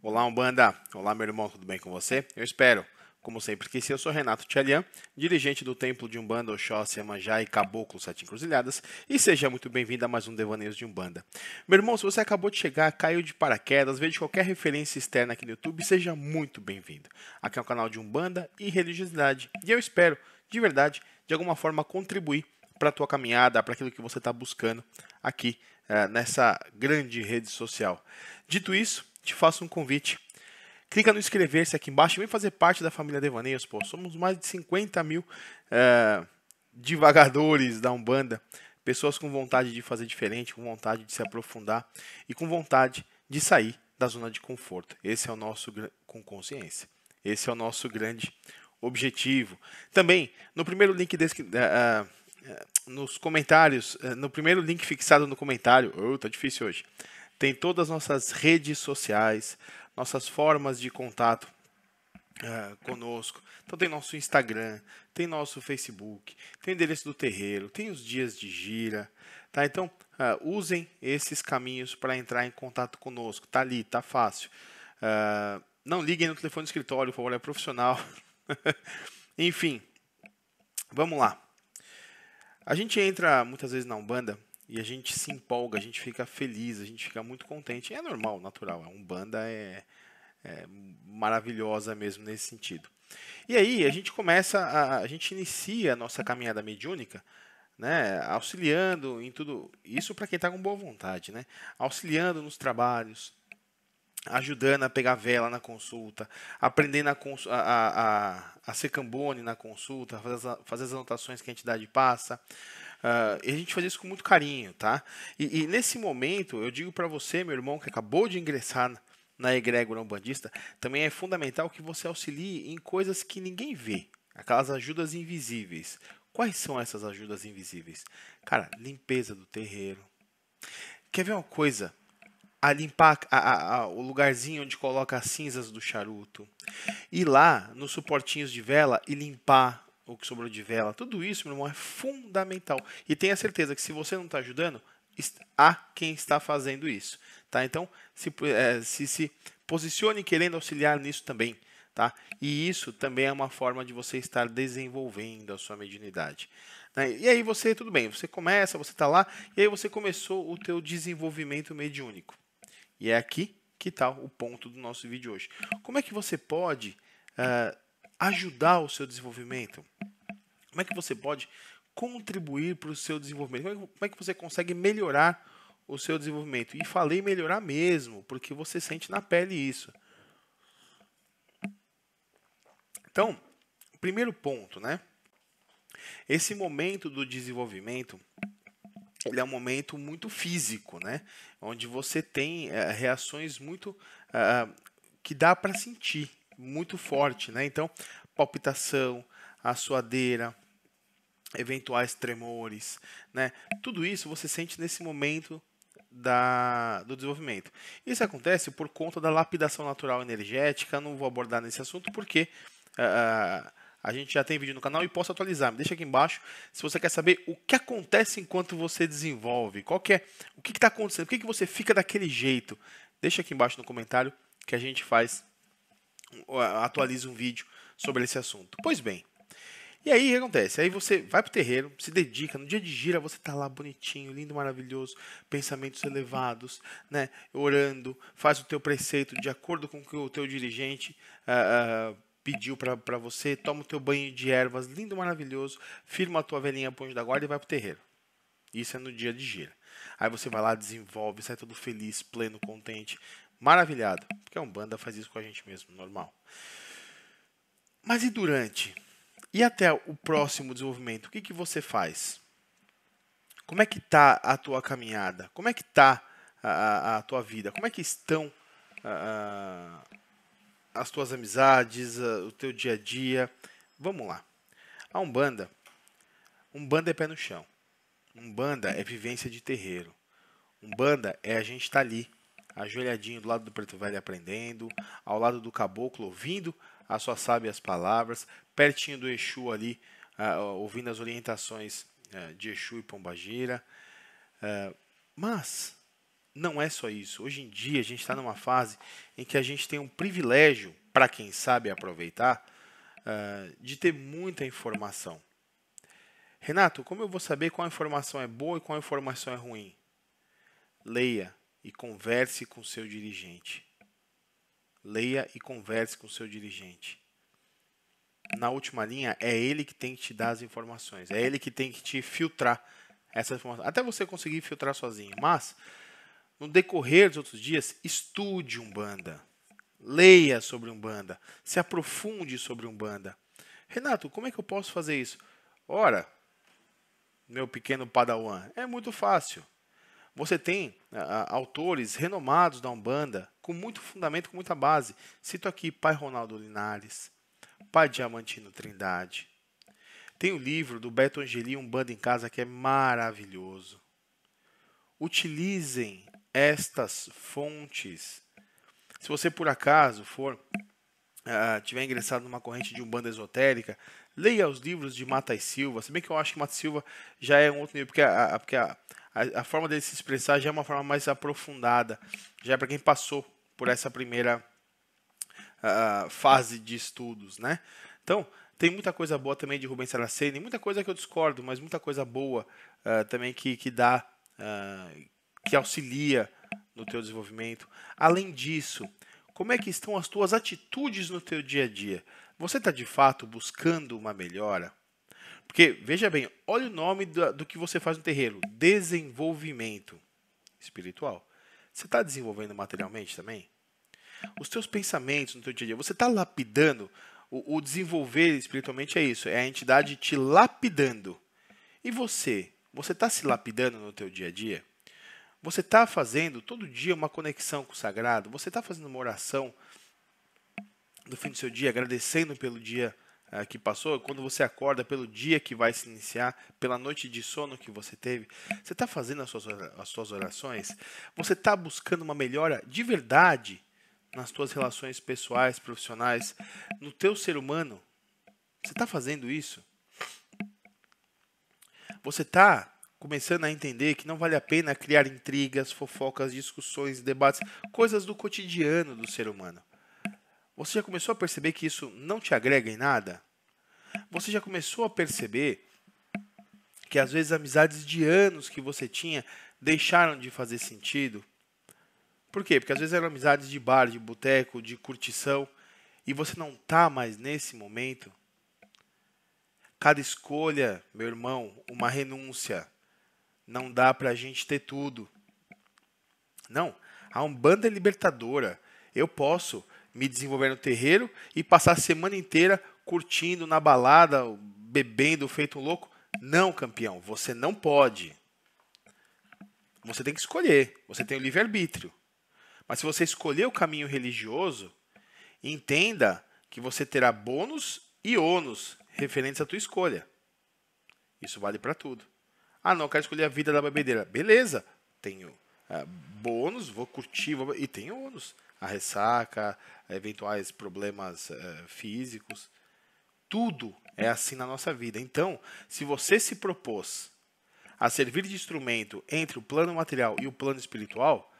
Olá, Umbanda! Olá, meu irmão, tudo bem com você? Eu espero. Como sempre que sim, eu sou Renato Tchalian, dirigente do Templo de Umbanda, Oxóssi, Manjá e Caboclo Sete Encruzilhadas, e seja muito bem-vindo a mais um Devaneios de Umbanda. Meu irmão, se você acabou de chegar, caiu de paraquedas, veio de qualquer referência externa aqui no YouTube, seja muito bem-vindo. Aqui é o um canal de Umbanda e Religiosidade, e eu espero, de verdade, de alguma forma contribuir para a tua caminhada, para aquilo que você está buscando aqui eh, nessa grande rede social. Dito isso, te faço um convite. Clica no inscrever-se aqui embaixo e vem fazer parte da família Devaneios, pô. Somos mais de 50 mil é, divagadores da Umbanda, pessoas com vontade de fazer diferente, com vontade de se aprofundar e com vontade de sair da zona de conforto. Esse é o nosso com consciência. Esse é o nosso grande objetivo. Também no primeiro link desse, uh, é, é, é, nos comentários, no primeiro link fixado no comentário, oh, tá difícil hoje tem todas as nossas redes sociais, nossas formas de contato uh, conosco. Então tem nosso Instagram, tem nosso Facebook, tem o endereço do terreiro, tem os dias de gira. Tá? Então uh, usem esses caminhos para entrar em contato conosco. Tá ali, tá fácil. Uh, não liguem no telefone do escritório, por favor, é profissional. Enfim, vamos lá. A gente entra muitas vezes na Umbanda e a gente se empolga, a gente fica feliz, a gente fica muito contente. É normal, natural. A é Umbanda é, é maravilhosa mesmo nesse sentido. E aí a gente começa, a, a gente inicia a nossa caminhada mediúnica né, auxiliando em tudo isso para quem está com boa vontade, né, auxiliando nos trabalhos, ajudando a pegar vela na consulta, aprendendo a, cons a, a, a, ser cambone na consulta, fazer as, fazer as anotações que a entidade passa, Uh, e a gente faz isso com muito carinho, tá? E, e nesse momento, eu digo para você, meu irmão, que acabou de ingressar na egrégora umbandista, também é fundamental que você auxilie em coisas que ninguém vê, aquelas ajudas invisíveis. Quais são essas ajudas invisíveis? Cara, limpeza do terreiro. Quer ver uma coisa? a limpar a, a, a, o lugarzinho onde coloca as cinzas do charuto. Ir lá nos suportinhos de vela e limpar o que sobrou de vela, tudo isso, meu irmão, é fundamental. E tenha certeza que se você não está ajudando, há quem está fazendo isso, tá? Então, se, é, se, se posicione querendo auxiliar nisso também, tá? E isso também é uma forma de você estar desenvolvendo a sua mediunidade. Né? E aí você, tudo bem, você começa, você está lá, e aí você começou o teu desenvolvimento mediúnico. E é aqui que está o ponto do nosso vídeo hoje. Como é que você pode... Uh, ajudar o seu desenvolvimento? Como é que você pode contribuir para o seu desenvolvimento? É como é que você consegue melhorar o seu desenvolvimento? E falei melhorar mesmo, porque você sente na pele isso. Então, primeiro ponto, né? Esse momento do desenvolvimento, ele é um momento muito físico, né? Onde você tem é, reações muito é, que dá para sentir muito forte, né? Então, palpitação, a suadeira, eventuais tremores, né? Tudo isso você sente nesse momento da, do desenvolvimento. Isso acontece por conta da lapidação natural energética. Não vou abordar nesse assunto porque uh, a gente já tem vídeo no canal e posso atualizar. Me deixa aqui embaixo se você quer saber o que acontece enquanto você desenvolve. Qual é? O que está acontecendo? Por que, que você fica daquele jeito? Deixa aqui embaixo no comentário que a gente faz atualiza um vídeo sobre esse assunto. Pois bem. E aí o que acontece? Aí você vai pro terreiro, se dedica, no dia de gira você tá lá bonitinho, lindo, maravilhoso, pensamentos elevados, né? Orando, faz o teu preceito de acordo com o que o teu dirigente uh, uh, pediu para você, toma o teu banho de ervas, lindo, maravilhoso, firma a tua velhinha ponte da guarda e vai pro terreiro. Isso é no dia de gira. Aí você vai lá, desenvolve, sai todo feliz, pleno, contente maravilhado. Porque a Umbanda faz isso com a gente mesmo, normal. Mas e durante? E até o próximo desenvolvimento? O que, que você faz? Como é que está a tua caminhada? Como é que está a, a, tua vida? Como é que estão a, a, as tuas amizades, o teu dia a dia? Vamos lá. A Umbanda, Umbanda é pé no chão. Umbanda é vivência de terreiro. Umbanda é a gente estar tá ali ajoelhadinho do lado do preto velho aprendendo, ao lado do caboclo ouvindo as suas sábias palavras, pertinho do Exu ali, uh, ouvindo as orientações uh, de Exu e Pombagira. Uh, mas não é só isso. Hoje em dia a gente está numa fase em que a gente tem um privilégio, para quem sabe aproveitar, ah, de ter muita informação. Renato, como eu vou saber qual informação é boa e qual informação é ruim? Leia, e converse com seu dirigente. Leia e converse com seu dirigente. Na última linha, é ele que tem que te dar as informações, é ele que tem que te filtrar essas informações, até você conseguir filtrar sozinho. Mas, no decorrer dos outros dias, estude Umbanda, leia sobre Umbanda, se aprofunde sobre Umbanda. Renato, como é que eu posso fazer isso? Ora, meu pequeno padawan, é muito fácil. Você tem né, autores renomados da Umbanda com muito fundamento, com muita base. Cito aqui Pai Ronaldo Linares, Pai Diamantino Trindade. Tem o livro do Beto Angeli, Umbanda em Casa, que é maravilhoso. Utilizem estas fontes. Se você por acaso for uh, tiver ingressado numa corrente de umbanda esotérica, leia os livros de Mata e Silva. Se bem que eu acho que Mata e Silva já é um outro nível, porque a, a porque a, a, a forma dele se expressar já é uma forma mais aprofundada, já é para quem passou por essa primeira uh, fase de estudos, né? Então, tem muita coisa boa também de Rubens Saraceni, muita coisa que eu discordo, mas muita coisa boa uh, também que, que dá, uh, que auxilia no teu desenvolvimento. Além disso, como é que estão as tuas atitudes no teu dia a dia? Você está de fato buscando uma melhora? Porque, veja bem, olha o nome do, do que você faz no terreiro: desenvolvimento espiritual. Você está desenvolvendo materialmente também? Os teus pensamentos no teu dia a dia, você está lapidando? O, o desenvolver espiritualmente é isso: é a entidade te lapidando. E você? Você está se lapidando no teu dia a dia? Você está fazendo todo dia uma conexão com o sagrado? Você está fazendo uma oração no fim do seu dia, agradecendo pelo dia? Eh, que passou, quando você acorda, pelo dia que vai se iniciar, pela noite de sono que você teve, você está fazendo as suas, as suas orações? Você está buscando uma melhora de verdade nas suas relações pessoais, profissionais, no teu ser humano? Você está fazendo isso? Você está começando a entender que não vale a pena criar intrigas, fofocas, discussões, debates, coisas do cotidiano do ser humano. Você já começou a perceber que isso não te agrega em nada? Você já começou a perceber que às vezes amizades de anos que você tinha deixaram de fazer sentido? Por quê? Porque às vezes eram amizades de bar, de boteco, de curtição, e você não tá mais nesse momento. Cada escolha, meu irmão, uma renúncia. Não dá para a gente ter tudo. Não, a Umbanda é libertadora. Eu posso me desenvolver no terreiro e passar a semana inteira curtindo na balada, bebendo, feito um louco. Não, campeão, você não pode. Você tem que escolher, você tem o livre-arbítrio. Mas se você escolher o caminho religioso, entenda que você terá bônus e ônus referentes à tua escolha. Isso vale para tudo. Ah, não, eu quero escolher a vida da bebedeira. Beleza, tenho ah, bônus, vou curtir, vou... e tenho ônus a ressaca, eventuais problemas eh, físicos. Tudo é assim na nossa vida. Então, se você se propôs a servir de instrumento entre o plano material e o plano espiritual,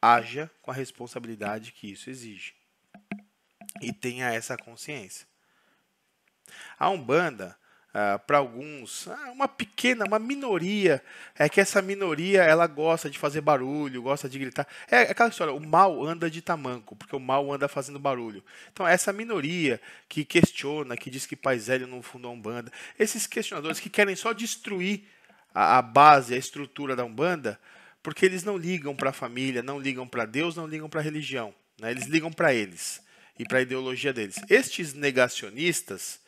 haja com a responsabilidade que isso exige. E tenha essa consciência. A Umbanda ah, para alguns, ah, uma pequena, uma minoria, é que essa minoria ela gosta de fazer barulho, gosta de gritar. É aquela história, o mal anda de tamanco, porque o mal anda fazendo barulho. Então, essa minoria que questiona, que diz que paisélio não fundou a Umbanda, esses questionadores que querem só destruir a, a base, a estrutura da Umbanda, porque eles não ligam para a família, não ligam para Deus, não ligam para a religião. Né? Eles ligam para eles e para a ideologia deles. Estes negacionistas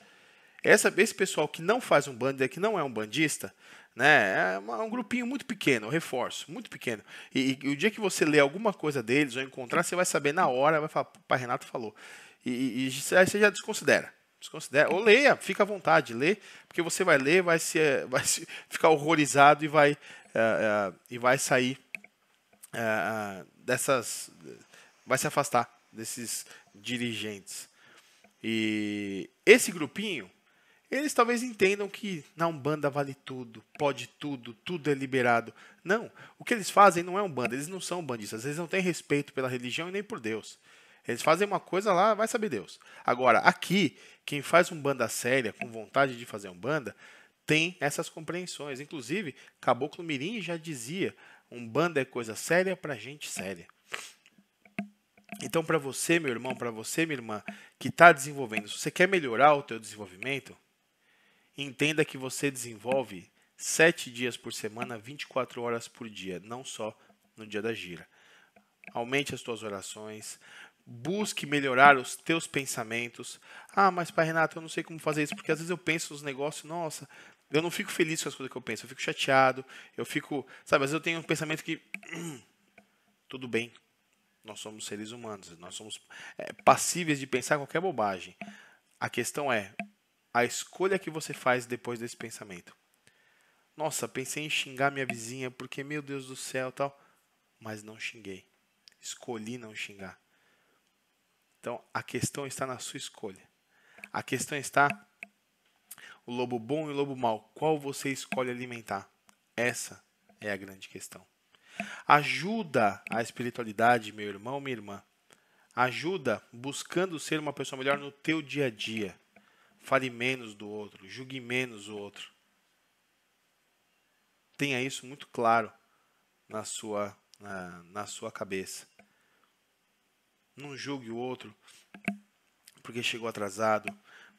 essa, esse pessoal que não faz um bandista, que não é um bandista, né, é um grupinho muito pequeno, reforço, muito pequeno. E, e, o dia que você ler alguma coisa deles ou encontrar, você vai saber na hora, vai falar, pai Renato falou. E, e, e você já desconsidera. Desconsidera. Ou leia, fica à vontade, lê, porque você vai ler, vai se, vai se ficar horrorizado e vai, uh, uh, e vai sair uh, dessas. Vai se afastar desses dirigentes. E esse grupinho eles talvez entendam que na Umbanda vale tudo, pode tudo, tudo é liberado. Não, o que eles fazem não é Umbanda, eles não são bandistas, eles não têm respeito pela religião e nem por Deus. Eles fazem uma coisa lá, vai saber Deus. Agora, aqui, quem faz Umbanda séria, com vontade de fazer Umbanda, tem essas compreensões. Inclusive, Caboclo Mirim já dizia, Umbanda é coisa séria para gente séria. Então, para você, meu irmão, para você, minha irmã, que está desenvolvendo, se você quer melhorar o teu desenvolvimento, Entenda que você desenvolve sete dias por semana, 24 horas por dia, não só no dia da gira. Aumente as tuas orações, busque melhorar os teus pensamentos. Ah, mas pai Renato, eu não sei como fazer isso, porque às vezes eu penso nos negócios, nossa, eu não fico feliz com as coisas que eu penso, eu fico chateado, eu fico, sabe, às vezes eu tenho um pensamento que hum, tudo bem. Nós somos seres humanos, nós somos é, passíveis de pensar qualquer bobagem. A questão é, a escolha que você faz depois desse pensamento. Nossa, pensei em xingar minha vizinha porque, meu Deus do céu, tal. Mas não xinguei. Escolhi não xingar. Então, a questão está na sua escolha. A questão está o lobo bom e o lobo mau. Qual você escolhe alimentar? Essa é a grande questão. Ajuda a espiritualidade, meu irmão, minha irmã. Ajuda buscando ser uma pessoa melhor no teu dia a dia. Fale menos do outro, julgue menos o outro. Tenha isso muito claro na sua, na, na sua cabeça. Não julgue o outro porque chegou atrasado,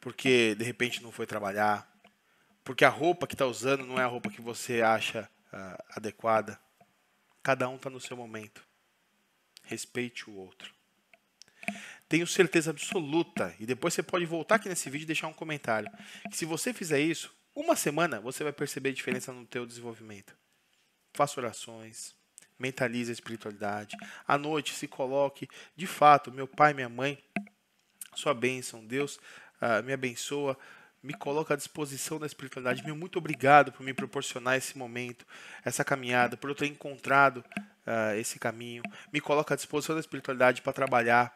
porque de repente não foi trabalhar, porque a roupa que está usando não é a roupa que você acha uh, adequada. Cada um está no seu momento. Respeite o outro. Tenho certeza absoluta. E depois você pode voltar aqui nesse vídeo e deixar um comentário. Que se você fizer isso, uma semana você vai perceber a diferença no teu desenvolvimento. Faça orações, mentalize a espiritualidade. À noite se coloque, de fato, meu pai, minha mãe, sua bênção, Deus uh, me abençoa me coloca à disposição da espiritualidade. Meu muito obrigado por me proporcionar esse momento, essa caminhada, por eu ter encontrado uh, esse caminho. Me coloca à disposição da espiritualidade para trabalhar,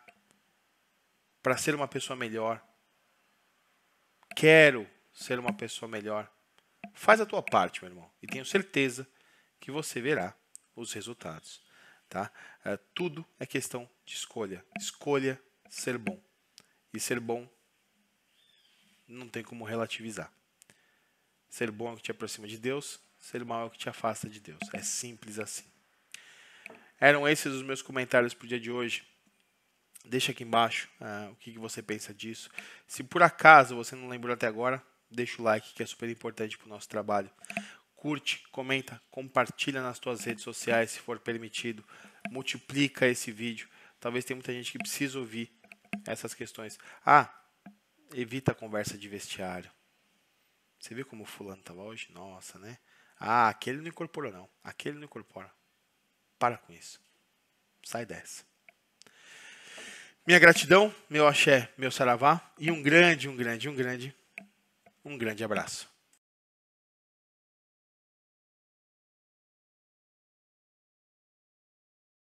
para ser uma pessoa melhor. Quero ser uma pessoa melhor. Faz a tua parte, meu irmão, e tenho certeza que você verá os resultados, tá? É, tudo é questão de escolha. Escolha ser bom. E ser bom não tem como relativizar. Ser bom é o que te aproxima de Deus, ser mal é o que te afasta de Deus. É simples assim. Eram esses os meus comentários para o dia de hoje. Deixa aqui embaixo uh, o que, que, você pensa disso. Se por acaso você não lembrou até agora, deixa o like que é super importante para o nosso trabalho. Curte, comenta, compartilha nas suas redes sociais se for permitido. Multiplica esse vídeo. Talvez tenha muita gente que precisa ouvir essas questões. Ah, evita a conversa de vestiário. Você viu como o fulano estava hoje? Nossa, né? Ah, aquele não incorporou não. Aquele não incorpora. Para com isso. Sai dessa. Minha gratidão, meu axé, meu saravá e um grande, um grande, um grande, um grande abraço.